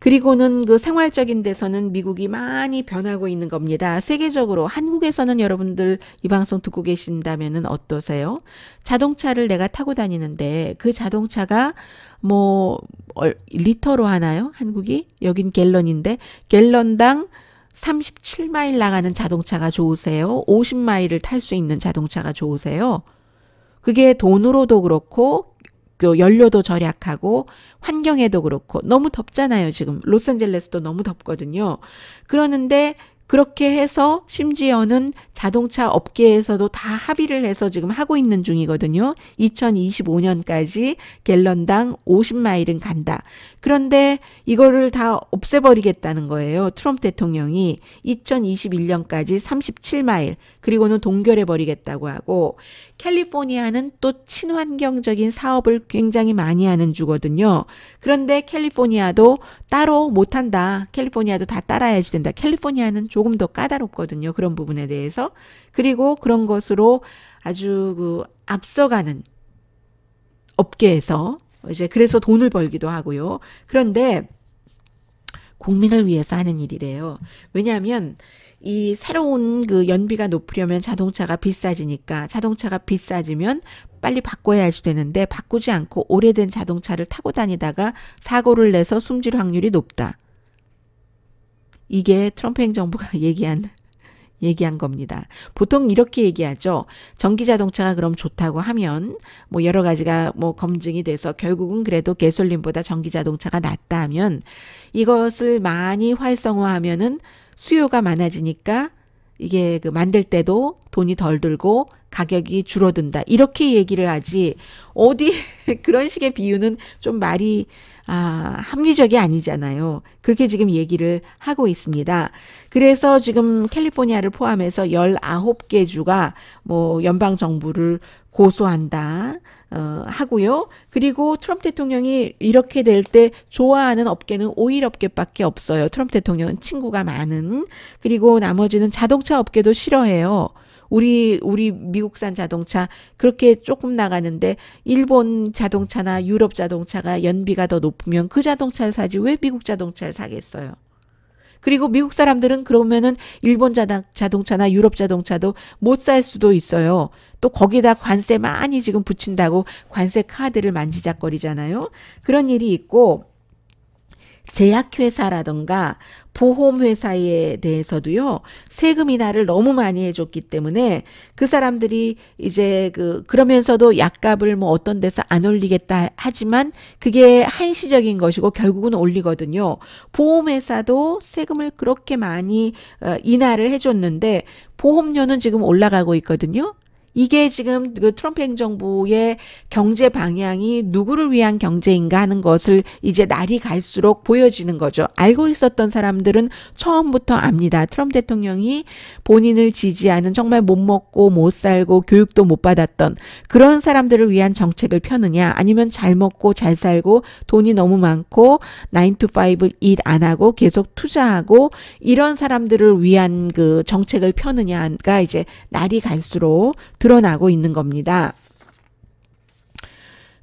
그리고는 그 생활적인 데서는 미국이 많이 변하고 있는 겁니다. 세계적으로 한국에서는 여러분들 이 방송 듣고 계신다면 어떠세요? 자동차를 내가 타고 다니는데 그 자동차가 뭐 리터로 하나요? 한국이? 여긴 갤런인데 갤런당 37마일 나가는 자동차가 좋으세요? 50마일을 탈 수 있는 자동차가 좋으세요? 그게 돈으로도 그렇고 또 그 연료도 절약하고 환경에도 그렇고 너무 덥잖아요. 지금 로스앤젤레스도 너무 덥거든요. 그러는데 그렇게 해서 심지어는 자동차 업계에서도 다 합의를 해서 지금 하고 있는 중이거든요. 2025년까지 갤런당 50마일은 간다. 그런데 이거를 다 없애버리겠다는 거예요. 트럼프 대통령이 2021년까지 37마일, 그리고는 동결해버리겠다고 하고, 캘리포니아는 또 친환경적인 사업을 굉장히 많이 하는 주거든요. 그런데 캘리포니아도 따로 못한다. 캘리포니아도 다 따라야지 된다. 캘리포니아는 조금 더 까다롭거든요. 그런 부분에 대해서. 그리고 그런 것으로 아주 그 앞서가는 업계에서 이제 그래서 돈을 벌기도 하고요. 그런데 국민을 위해서 하는 일이래요. 왜냐하면 이 새로운 그 연비가 높으려면 자동차가 비싸지니까 자동차가 비싸지면 빨리 바꿔야지 되는데 바꾸지 않고 오래된 자동차를 타고 다니다가 사고를 내서 숨질 확률이 높다. 이게 트럼프 행정부가 *laughs* 얘기한 얘기한 겁니다. 보통 이렇게 얘기하죠. 전기 자동차가 그럼 좋다고 하면 뭐 여러 가지가 뭐 검증이 돼서 결국은 그래도 개솔린보다 전기 자동차가 낫다 하면 이것을 많이 활성화하면은 수요가 많아지니까 이게 그 만들 때도 돈이 덜 들고 가격이 줄어든다. 이렇게 얘기를 하지, 어디, *laughs* 그런 식의 비유는 좀 말이, 아, 합리적이 아니잖아요. 그렇게 지금 얘기를 하고 있습니다. 그래서 지금 캘리포니아를 포함해서 19개 주가 뭐 연방정부를 고소한다, 어, 하고요. 그리고 트럼프 대통령이 이렇게 될 때 좋아하는 업계는 오일 업계밖에 없어요. 트럼프 대통령은 친구가 많은. 그리고 나머지는 자동차 업계도 싫어해요. 우리 우리 미국산 자동차 그렇게 조금 나가는데 일본 자동차나 유럽 자동차가 연비가 더 높으면 그 자동차를 사지 왜 미국 자동차를 사겠어요? 그리고 미국 사람들은 그러면은 일본 자동차나 유럽 자동차도 못 살 수도 있어요. 또 거기다 관세 많이 지금 붙인다고 관세 카드를 만지작거리잖아요. 그런 일이 있고 제약회사라던가 보험회사에 대해서도요, 세금 인하를 너무 많이 해줬기 때문에 그 사람들이 이제 그, 그러면서도 약값을 뭐 어떤 데서 안 올리겠다 하지만 그게 한시적인 것이고 결국은 올리거든요. 보험회사도 세금을 그렇게 많이 어, 인하를 해줬는데 보험료는 지금 올라가고 있거든요. 이게 지금 그 트럼프 행정부의 경제 방향이 누구를 위한 경제인가 하는 것을 이제 날이 갈수록 보여지는 거죠. 알고 있었던 사람들은 처음부터 압니다. 트럼프 대통령이 본인을 지지하는 정말 못 먹고 못 살고 교육도 못 받았던 그런 사람들을 위한 정책을 펴느냐 아니면 잘 먹고 잘 살고 돈이 너무 많고 9 to 5일안 하고 계속 투자하고 이런 사람들을 위한 그 정책을 펴느냐가 이제 날이 갈수록 드러나고 있는 겁니다.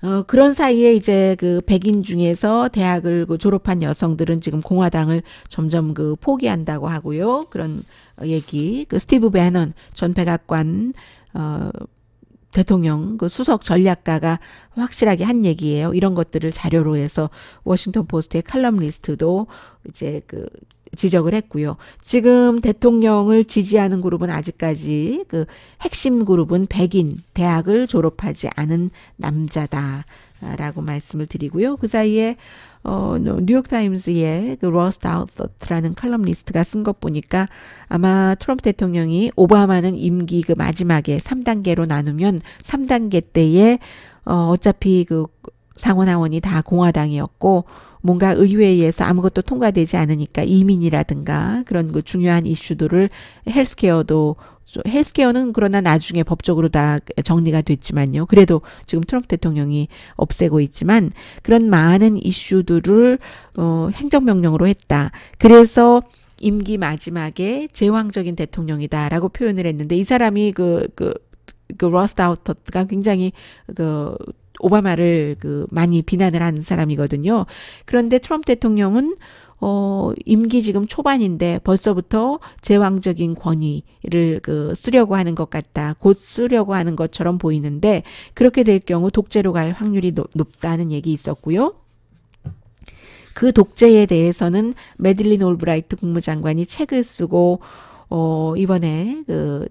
어, 그런 사이에 이제 그 백인 중에서 대학을 그 졸업한 여성들은 지금 공화당을 점점 그 포기한다고 하고요. 그런 얘기. 그 스티브 베넌 전 백악관, 어, 대통령 그 수석 전략가가 확실하게 한 얘기예요. 이런 것들을 자료로 해서 워싱턴 포스트의 칼럼리스트도 이제 그 지적을 했고요. 지금 대통령을 지지하는 그룹은 아직까지 그 핵심 그룹은 백인, 대학을 졸업하지 않은 남자다라고 말씀을 드리고요. 그 사이에 어, 뉴욕타임스의 그로스 다우트라는 칼럼니스트가 쓴 것 보니까 아마 트럼프 대통령이 오바마는 임기 그 마지막에 3단계로 나누면 3단계 때에 어, 어차피 그 상원하원이 다 공화당이었고 뭔가 의회에서 아무것도 통과되지 않으니까 이민이라든가 그런 그 중요한 이슈들을 헬스케어도 헬스케어는 그러나 나중에 법적으로 다 정리가 됐지만요. 그래도 지금 트럼프 대통령이 없애고 있지만 그런 많은 이슈들을 어 행정명령으로 했다. 그래서 임기 마지막에 제왕적인 대통령이다라고 표현을 했는데 이 사람이 그 그 그, 그 러스트 그, 아우터가 그 굉장히 그 오바마를 그 많이 비난을 한 사람이거든요. 그런데 트럼프 대통령은 어, 임기 지금 초반인데 벌써부터 제왕적인 권위를 그 쓰려고 하는 것 같다. 곧 쓰려고 하는 것처럼 보이는데 그렇게 될 경우 독재로 갈 확률이 높, 높다는 얘기 있었고요. 그 독재에 대해서는 메들린 올브라이트 국무장관이 책을 쓰고 어, 이번에 그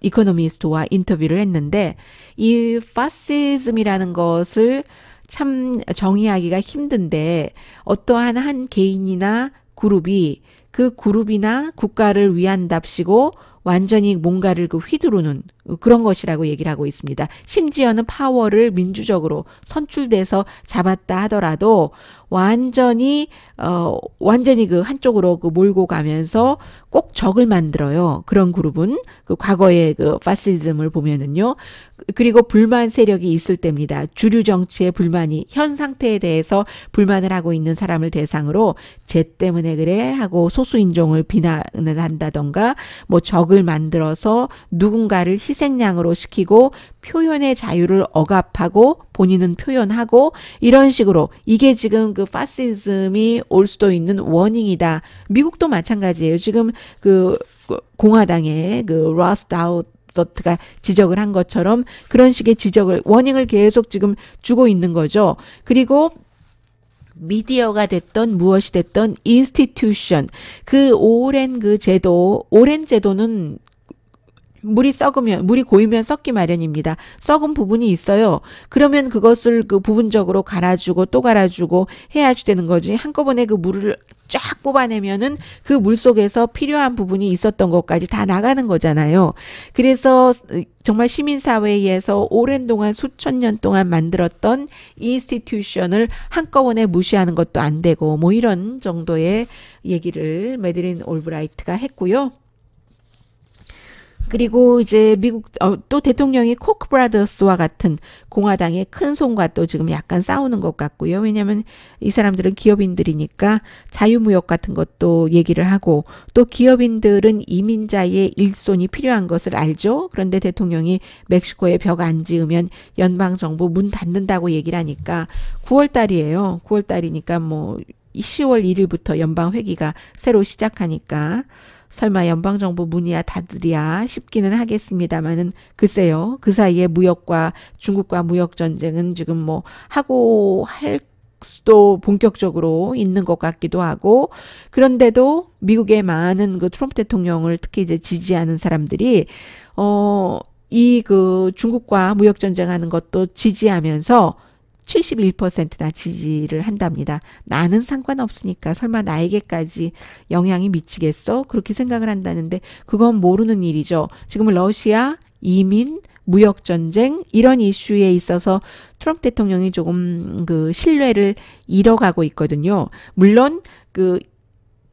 이코노미스트와 인터뷰를 했는데 이 파시즘이라는 것을 참 정의하기가 힘든데 어떠한 한 개인이나 그룹이 그 그룹이나 국가를 위한답시고 완전히 뭔가를 그 휘두르는 어, 그런 것이라고 얘기를 하고 있습니다. 심지어는 파워를 민주적으로 선출돼서 잡았다 하더라도 완전히 어 완전히 그 한쪽으로 그 몰고 가면서 꼭 적을 만들어요. 그런 그룹은 그 과거의 그 파시즘을 보면은요. 그리고 불만 세력이 있을 때입니다. 주류 정치의 불만이 현 상태에 대해서 불만을 하고 있는 사람을 대상으로 쟤 때문에 그래 하고 소수 인종을 비난을 한다던가 뭐 적을 만들어서 누군가를 희생 희생양으로 시키고 표현의 자유를 억압하고 본인은 표현하고 이런 식으로 이게 지금 그 파시즘이 올 수도 있는 원인이다 미국도 마찬가지예요. 지금 그 공화당의 그 러스 다웃 더트가 지적을 한 것처럼 그런 식의 지적을 원인을 계속 지금 주고 있는 거죠. 그리고 미디어가 됐던 무엇이 됐던 인스티튜션 그 오랜 그 제도 오랜 제도는 물이 썩으면 물이 고이면 썩기 마련입니다. 썩은 부분이 있어요. 그러면 그것을 그 부분적으로 갈아주고 또 갈아주고 해야지 되는 거지. 한꺼번에 그 물을 쫙 뽑아내면은 그 물 속에서 필요한 부분이 있었던 것까지 다 나가는 거잖아요. 그래서 정말 시민사회에서 오랜 동안 수천 년 동안 만들었던 인스티튜션을 한꺼번에 무시하는 것도 안 되고 뭐 이런 정도의 얘기를 메드린 올브라이트가 했고요. 그리고 이제 미국 어, 또 대통령이 코크 브라더스와 같은 공화당의 큰 손과 또 지금 약간 싸우는 것 같고요. 왜냐하면 이 사람들은 기업인들이니까 자유무역 같은 것도 얘기를 하고 또 기업인들은 이민자의 일손이 필요한 것을 알죠. 그런데 대통령이 멕시코에 벽 안 지으면 연방 정부 문 닫는다고 얘기를 하니까 9월 달이에요. 9월 달이니까 뭐 10월 1일부터 연방 회기가 새로 시작하니까. 설마 연방정부 문의야 다들이야 싶기는 하겠습니다만은 글쎄요. 그 사이에 무역과 중국과 무역 전쟁은 지금 뭐 하고 할 수도 본격적으로 있는 것 같기도 하고 그런데도 미국의 많은 그 트럼프 대통령을 특히 이제 지지하는 사람들이 어이 그 중국과 무역 전쟁하는 것도 지지하면서 71%나 지지를 한답니다. 나는 상관없으니까 설마 나에게까지 영향이 미치겠어? 그렇게 생각을 한다는데 그건 모르는 일이죠. 지금 러시아 이민 무역 전쟁 이런 이슈에 있어서 트럼프 대통령이 조금 그 신뢰를 잃어가고 있거든요. 물론 그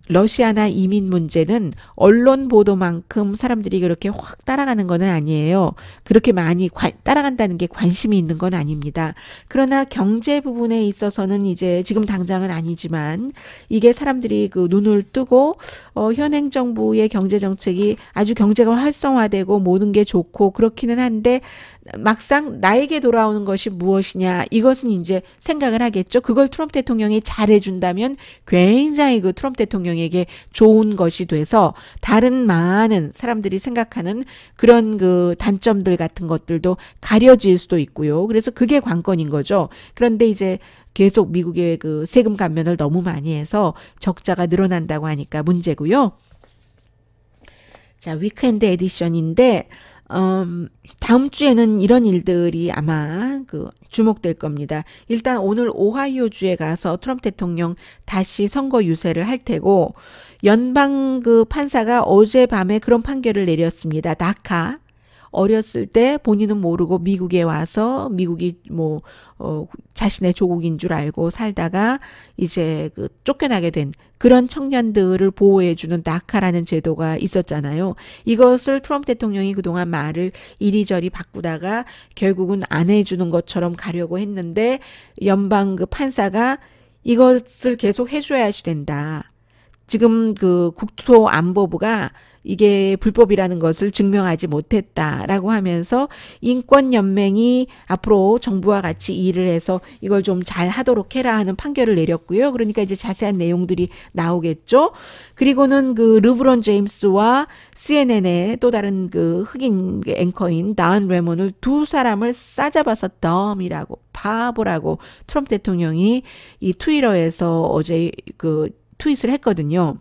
러시아나 이민 문제는 언론 보도만큼 사람들이 그렇게 확 따라가는 것은 아니에요. 그렇게 많이 관, 따라간다는 게 관심이 있는 건 아닙니다. 그러나 경제 부분에 있어서는 이제 지금 당장은 아니지만 이게 사람들이 그 눈을 뜨고 어, 현행 정부의 경제 정책이 아주 경제가 활성화되고 모든 게 좋고 그렇기는 한데 막상 나에게 돌아오는 것이 무엇이냐 이것은 이제 생각을 하겠죠. 그걸 트럼프 대통령이 잘해준다면 굉장히 그 트럼프 대통령에게 좋은 것이 돼서 다른 많은 사람들이 생각하는 그런 그 단점들 같은 것들도 가려질 수도 있고요. 그래서 그게 관건인 거죠. 그런데 이제 계속 미국의 그 세금 감면을 너무 많이 해서 적자가 늘어난다고 하니까 문제고요. 자, 위크엔드 에디션인데 음, 다음 주에는 이런 일들이 아마 그 주목될 겁니다. 일단 오늘 오하이오주에 가서 트럼프 대통령 다시 선거 유세를 할 테고 연방 그 판사가 어제밤에 그런 판결을 내렸습니다. 나카 어렸을 때 본인은 모르고 미국에 와서 미국이 뭐, 어, 자신의 조국인 줄 알고 살다가 이제 그 쫓겨나게 된 그런 청년들을 보호해주는 낙하라는 제도가 있었잖아요. 이것을 트럼프 대통령이 그동안 말을 이리저리 바꾸다가 결국은 안 해주는 것처럼 가려고 했는데 연방 그 판사가 이것을 계속 해줘야 지 된다. 지금 그 국토안보부가 이게 불법이라는 것을 증명하지 못했다라고 하면서 인권연맹이 앞으로 정부와 같이 일을 해서 이걸 좀 잘 하도록 해라 하는 판결을 내렸고요. 그러니까 이제 자세한 내용들이 나오겠죠. 그리고는 그 르브론 제임스와 CNN의 또 다른 그 흑인 앵커인 다은 레몬을 두 사람을 싸잡아서 덤이라고 바보라고 트럼프 대통령이 이 트위터에서 어제 그 트윗을 했거든요.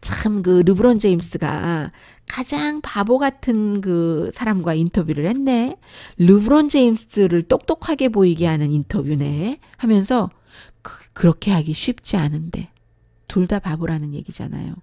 참그 르브론 제임스가 가장 바보 같은 그 사람과 인터뷰를 했네. 르브론 제임스를 똑똑하게 보이게 하는 인터뷰네. 하면서 그, 그렇게 하기 쉽지 않은데. 둘 다 바보라는 얘기잖아요.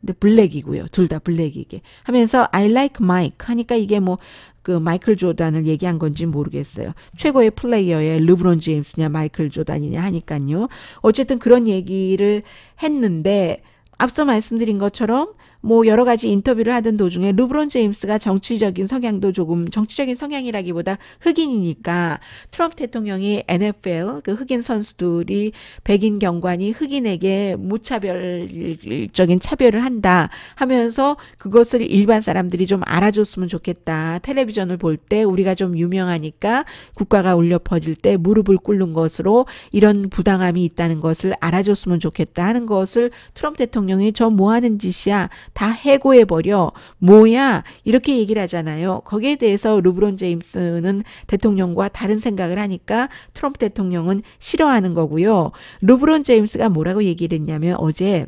근데 블랙이고요. 둘 다 블랙이게. 하면서 I like Mike 하니까 이게 뭐 그 마이클 조단을 얘기한 건지 모르겠어요. 최고의 플레이어의 르브론 제임스냐 마이클 조단이냐 하니까요. 어쨌든 그런 얘기를 했는데 앞서 말씀드린 것처럼 뭐 여러 가지 인터뷰를 하던 도중에 루브론 제임스가 정치적인 성향도 조금 정치적인 성향이라기보다 흑인이니까 트럼프 대통령이 NFL 그 흑인 선수들이 백인 경관이 흑인에게 무차별적인 차별을 한다 하면서 그것을 일반 사람들이 좀 알아줬으면 좋겠다. 텔레비전을 볼 때 우리가 좀 유명하니까 국가가 울려 퍼질 때 무릎을 꿇는 것으로 이런 부당함이 있다는 것을 알아줬으면 좋겠다 하는 것을 트럼프 대통령이 저 뭐 하는 짓이야. 다 해고해버려. 뭐야? 이렇게 얘기를 하잖아요. 거기에 대해서 루브론 제임스는 대통령과 다른 생각을 하니까 트럼프 대통령은 싫어하는 거고요. 루브론 제임스가 뭐라고 얘기를 했냐면 어제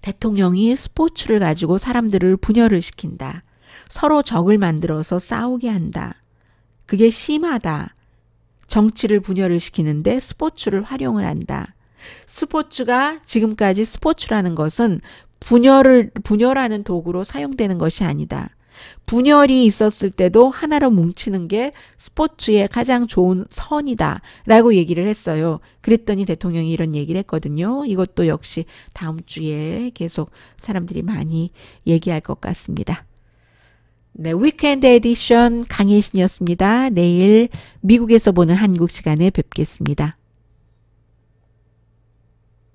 대통령이 스포츠를 가지고 사람들을 분열을 시킨다. 서로 적을 만들어서 싸우게 한다. 그게 심하다. 정치를 분열을 시키는데 스포츠를 활용을 한다. 스포츠가 지금까지 스포츠라는 것은 분열을 분열하는 도구로 사용되는 것이 아니다. 분열이 있었을 때도 하나로 뭉치는 게 스포츠의 가장 좋은 선이다. 라고 얘기를 했어요. 그랬더니 대통령이 이런 얘기를 했거든요. 이것도 역시 다음 주에 계속 사람들이 많이 얘기할 것 같습니다. 네, 위켄드 에디션 강혜신이었습니다. 내일 미국에서 보는 한국 시간에 뵙겠습니다.